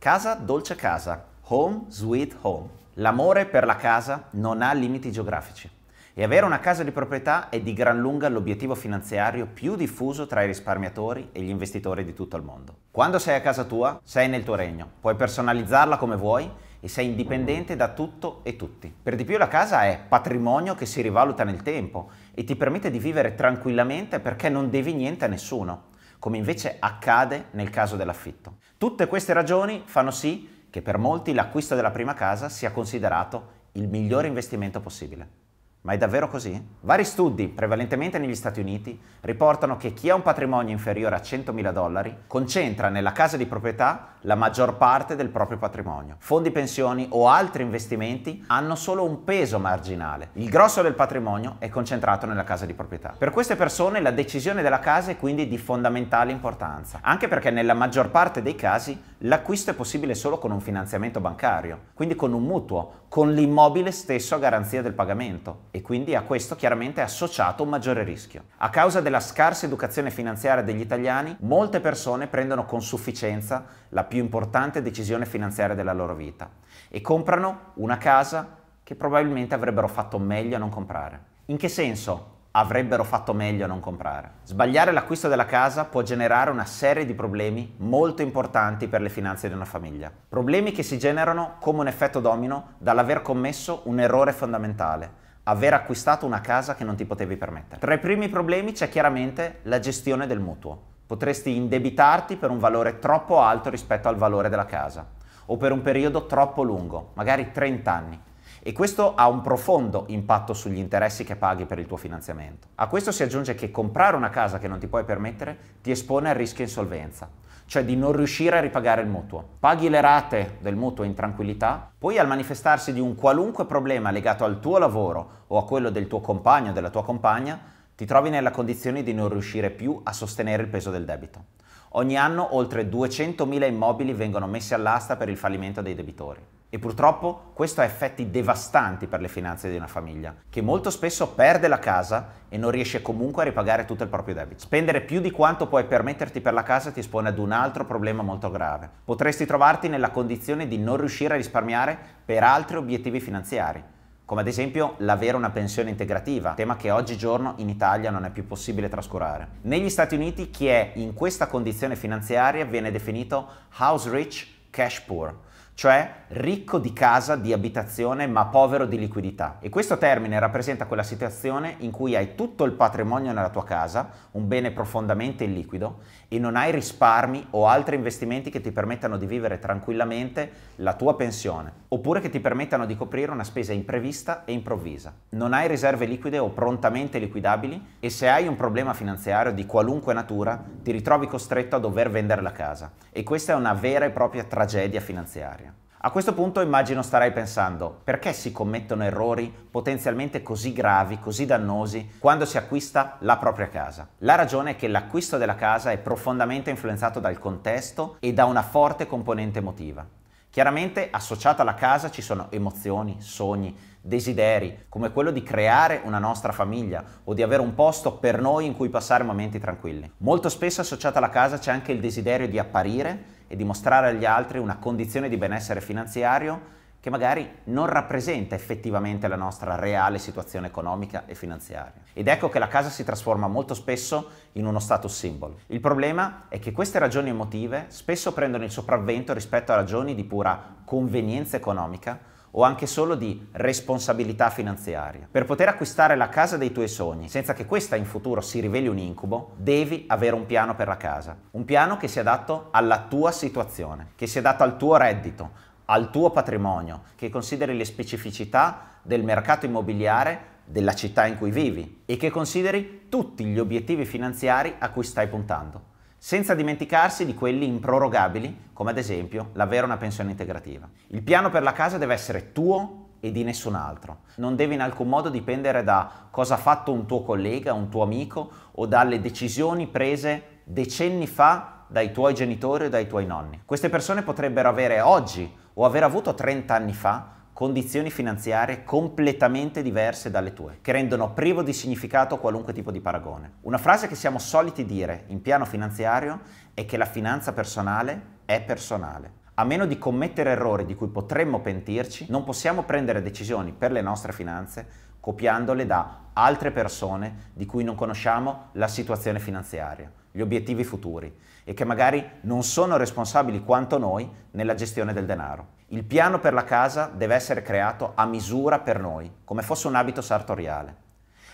Casa dolce casa, home sweet home. L'amore per la casa non ha limiti geografici e avere una casa di proprietà è di gran lunga l'obiettivo finanziario più diffuso tra i risparmiatori e gli investitori di tutto il mondo. Quando sei a casa tua, sei nel tuo regno, puoi personalizzarla come vuoi e sei indipendente da tutto e tutti. Per di più la casa è patrimonio che si rivaluta nel tempo e ti permette di vivere tranquillamente perché non devi niente a nessuno come invece accade nel caso dell'affitto. Tutte queste ragioni fanno sì che per molti l'acquisto della prima casa sia considerato il migliore investimento possibile. Ma è davvero così? Vari studi, prevalentemente negli Stati Uniti, riportano che chi ha un patrimonio inferiore a 100.000 dollari concentra nella casa di proprietà la maggior parte del proprio patrimonio. Fondi pensioni o altri investimenti hanno solo un peso marginale. Il grosso del patrimonio è concentrato nella casa di proprietà. Per queste persone la decisione della casa è quindi di fondamentale importanza, anche perché nella maggior parte dei casi l'acquisto è possibile solo con un finanziamento bancario, quindi con un mutuo, con l'immobile stesso a garanzia del pagamento e quindi a questo chiaramente è associato un maggiore rischio. A causa della scarsa educazione finanziaria degli italiani, molte persone prendono con sufficienza la più più importante decisione finanziaria della loro vita e comprano una casa che probabilmente avrebbero fatto meglio a non comprare. In che senso? avrebbero fatto meglio a non comprare. Sbagliare l'acquisto della casa può generare una serie di problemi molto importanti per le finanze di una famiglia. Problemi che si generano come un effetto domino dall'aver commesso un errore fondamentale, aver acquistato una casa che non ti potevi permettere. Tra i primi problemi c'è chiaramente la gestione del mutuo potresti indebitarti per un valore troppo alto rispetto al valore della casa o per un periodo troppo lungo, magari 30 anni. E questo ha un profondo impatto sugli interessi che paghi per il tuo finanziamento. A questo si aggiunge che comprare una casa che non ti puoi permettere ti espone al rischio insolvenza, cioè di non riuscire a ripagare il mutuo. Paghi le rate del mutuo in tranquillità, poi al manifestarsi di un qualunque problema legato al tuo lavoro o a quello del tuo compagno o della tua compagna, ti trovi nella condizione di non riuscire più a sostenere il peso del debito. Ogni anno oltre 200.000 immobili vengono messi all'asta per il fallimento dei debitori. E purtroppo questo ha effetti devastanti per le finanze di una famiglia, che molto spesso perde la casa e non riesce comunque a ripagare tutto il proprio debito. Spendere più di quanto puoi permetterti per la casa ti espone ad un altro problema molto grave. Potresti trovarti nella condizione di non riuscire a risparmiare per altri obiettivi finanziari come ad esempio l'avere una pensione integrativa, tema che oggigiorno in Italia non è più possibile trascurare. Negli Stati Uniti chi è in questa condizione finanziaria viene definito house rich, cash poor, cioè ricco di casa, di abitazione, ma povero di liquidità. E questo termine rappresenta quella situazione in cui hai tutto il patrimonio nella tua casa, un bene profondamente illiquido, e non hai risparmi o altri investimenti che ti permettano di vivere tranquillamente la tua pensione, oppure che ti permettano di coprire una spesa imprevista e improvvisa. Non hai riserve liquide o prontamente liquidabili e se hai un problema finanziario di qualunque natura, ti ritrovi costretto a dover vendere la casa. E questa è una vera e propria tragedia finanziaria. A questo punto immagino starai pensando, perché si commettono errori potenzialmente così gravi, così dannosi, quando si acquista la propria casa? La ragione è che l'acquisto della casa è profondamente influenzato dal contesto e da una forte componente emotiva. Chiaramente associata alla casa ci sono emozioni, sogni, desideri, come quello di creare una nostra famiglia o di avere un posto per noi in cui passare momenti tranquilli. Molto spesso associata alla casa c'è anche il desiderio di apparire e dimostrare agli altri una condizione di benessere finanziario che magari non rappresenta effettivamente la nostra reale situazione economica e finanziaria. Ed ecco che la casa si trasforma molto spesso in uno status symbol. Il problema è che queste ragioni emotive spesso prendono il sopravvento rispetto a ragioni di pura convenienza economica o anche solo di responsabilità finanziaria. Per poter acquistare la casa dei tuoi sogni senza che questa in futuro si riveli un incubo, devi avere un piano per la casa. Un piano che sia adatto alla tua situazione, che sia adatto al tuo reddito, al tuo patrimonio, che consideri le specificità del mercato immobiliare della città in cui vivi e che consideri tutti gli obiettivi finanziari a cui stai puntando senza dimenticarsi di quelli improrogabili, come ad esempio l'avere una pensione integrativa. Il piano per la casa deve essere tuo e di nessun altro. Non deve in alcun modo dipendere da cosa ha fatto un tuo collega, un tuo amico o dalle decisioni prese decenni fa dai tuoi genitori o dai tuoi nonni. Queste persone potrebbero avere oggi o aver avuto 30 anni fa condizioni finanziarie completamente diverse dalle tue, che rendono privo di significato qualunque tipo di paragone. Una frase che siamo soliti dire in piano finanziario è che la finanza personale è personale. A meno di commettere errori di cui potremmo pentirci, non possiamo prendere decisioni per le nostre finanze copiandole da altre persone di cui non conosciamo la situazione finanziaria gli obiettivi futuri e che magari non sono responsabili quanto noi nella gestione del denaro. Il piano per la casa deve essere creato a misura per noi, come fosse un abito sartoriale.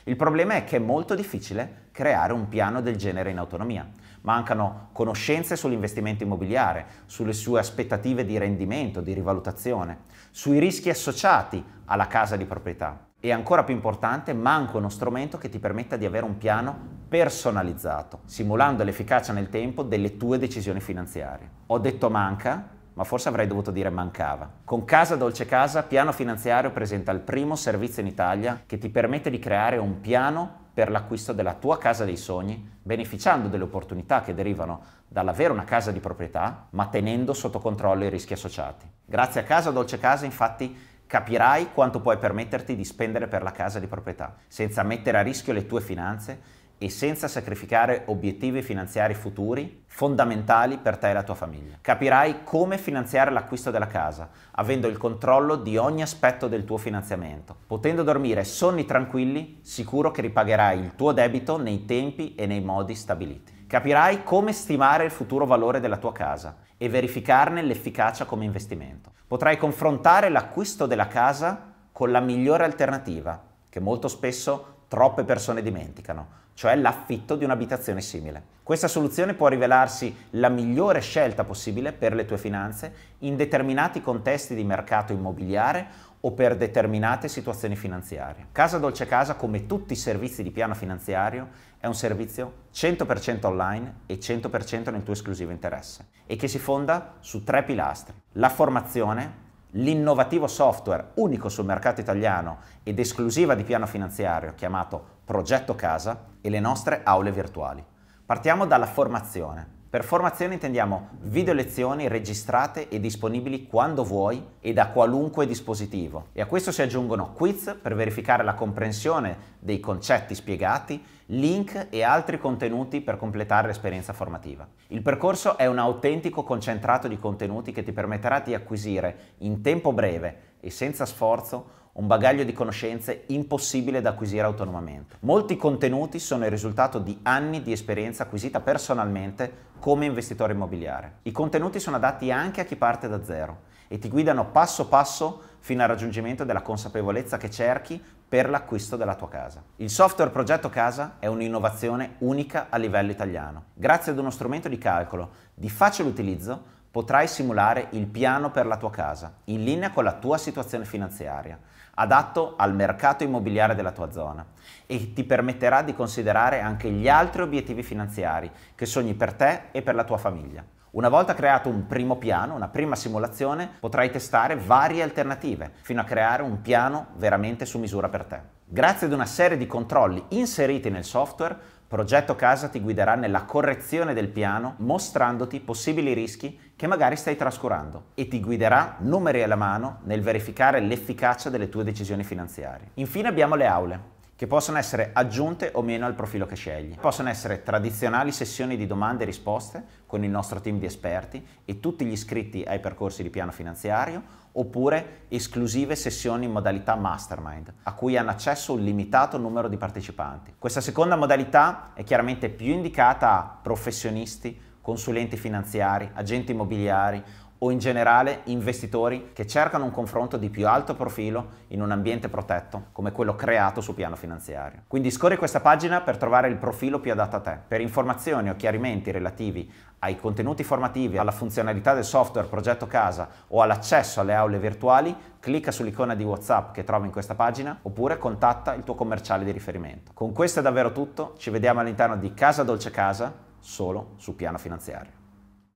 Il problema è che è molto difficile creare un piano del genere in autonomia. Mancano conoscenze sull'investimento immobiliare, sulle sue aspettative di rendimento, di rivalutazione, sui rischi associati alla casa di proprietà e ancora più importante, manca uno strumento che ti permetta di avere un piano personalizzato, simulando l'efficacia nel tempo delle tue decisioni finanziarie. Ho detto manca, ma forse avrei dovuto dire mancava. Con Casa Dolce Casa, Piano Finanziario presenta il primo servizio in Italia che ti permette di creare un piano per l'acquisto della tua casa dei sogni, beneficiando delle opportunità che derivano dall'avere una casa di proprietà, ma tenendo sotto controllo i rischi associati. Grazie a Casa Dolce Casa, infatti, Capirai quanto puoi permetterti di spendere per la casa di proprietà, senza mettere a rischio le tue finanze e senza sacrificare obiettivi finanziari futuri fondamentali per te e la tua famiglia. Capirai come finanziare l'acquisto della casa, avendo il controllo di ogni aspetto del tuo finanziamento. Potendo dormire sonni tranquilli, sicuro che ripagherai il tuo debito nei tempi e nei modi stabiliti. Capirai come stimare il futuro valore della tua casa e verificarne l'efficacia come investimento. Potrai confrontare l'acquisto della casa con la migliore alternativa, che molto spesso troppe persone dimenticano, cioè l'affitto di un'abitazione simile. Questa soluzione può rivelarsi la migliore scelta possibile per le tue finanze in determinati contesti di mercato immobiliare o per determinate situazioni finanziarie. Casa Dolce Casa, come tutti i servizi di piano finanziario, è un servizio 100% online e 100% nel tuo esclusivo interesse e che si fonda su tre pilastri. La formazione, l'innovativo software unico sul mercato italiano ed esclusiva di piano finanziario chiamato Progetto Casa e le nostre aule virtuali. Partiamo dalla formazione. Per formazione intendiamo video lezioni registrate e disponibili quando vuoi e da qualunque dispositivo. E a questo si aggiungono quiz per verificare la comprensione dei concetti spiegati, link e altri contenuti per completare l'esperienza formativa. Il percorso è un autentico concentrato di contenuti che ti permetterà di acquisire in tempo breve e senza sforzo un bagaglio di conoscenze impossibile da acquisire autonomamente. Molti contenuti sono il risultato di anni di esperienza acquisita personalmente come investitore immobiliare. I contenuti sono adatti anche a chi parte da zero e ti guidano passo passo fino al raggiungimento della consapevolezza che cerchi per l'acquisto della tua casa. Il software Progetto Casa è un'innovazione unica a livello italiano, grazie ad uno strumento di calcolo di facile utilizzo potrai simulare il piano per la tua casa, in linea con la tua situazione finanziaria, adatto al mercato immobiliare della tua zona e ti permetterà di considerare anche gli altri obiettivi finanziari che sogni per te e per la tua famiglia. Una volta creato un primo piano, una prima simulazione, potrai testare varie alternative fino a creare un piano veramente su misura per te. Grazie ad una serie di controlli inseriti nel software, Progetto Casa ti guiderà nella correzione del piano mostrandoti possibili rischi che magari stai trascurando e ti guiderà numeri alla mano nel verificare l'efficacia delle tue decisioni finanziarie. Infine abbiamo le aule che possono essere aggiunte o meno al profilo che scegli. Possono essere tradizionali sessioni di domande e risposte con il nostro team di esperti e tutti gli iscritti ai percorsi di piano finanziario, oppure esclusive sessioni in modalità mastermind, a cui hanno accesso un limitato numero di partecipanti. Questa seconda modalità è chiaramente più indicata a professionisti, consulenti finanziari, agenti immobiliari o in generale investitori che cercano un confronto di più alto profilo in un ambiente protetto come quello creato sul piano finanziario. Quindi scorri questa pagina per trovare il profilo più adatto a te. Per informazioni o chiarimenti relativi ai contenuti formativi, alla funzionalità del software progetto casa o all'accesso alle aule virtuali, clicca sull'icona di WhatsApp che trovi in questa pagina oppure contatta il tuo commerciale di riferimento. Con questo è davvero tutto, ci vediamo all'interno di Casa Dolce Casa solo sul piano finanziario.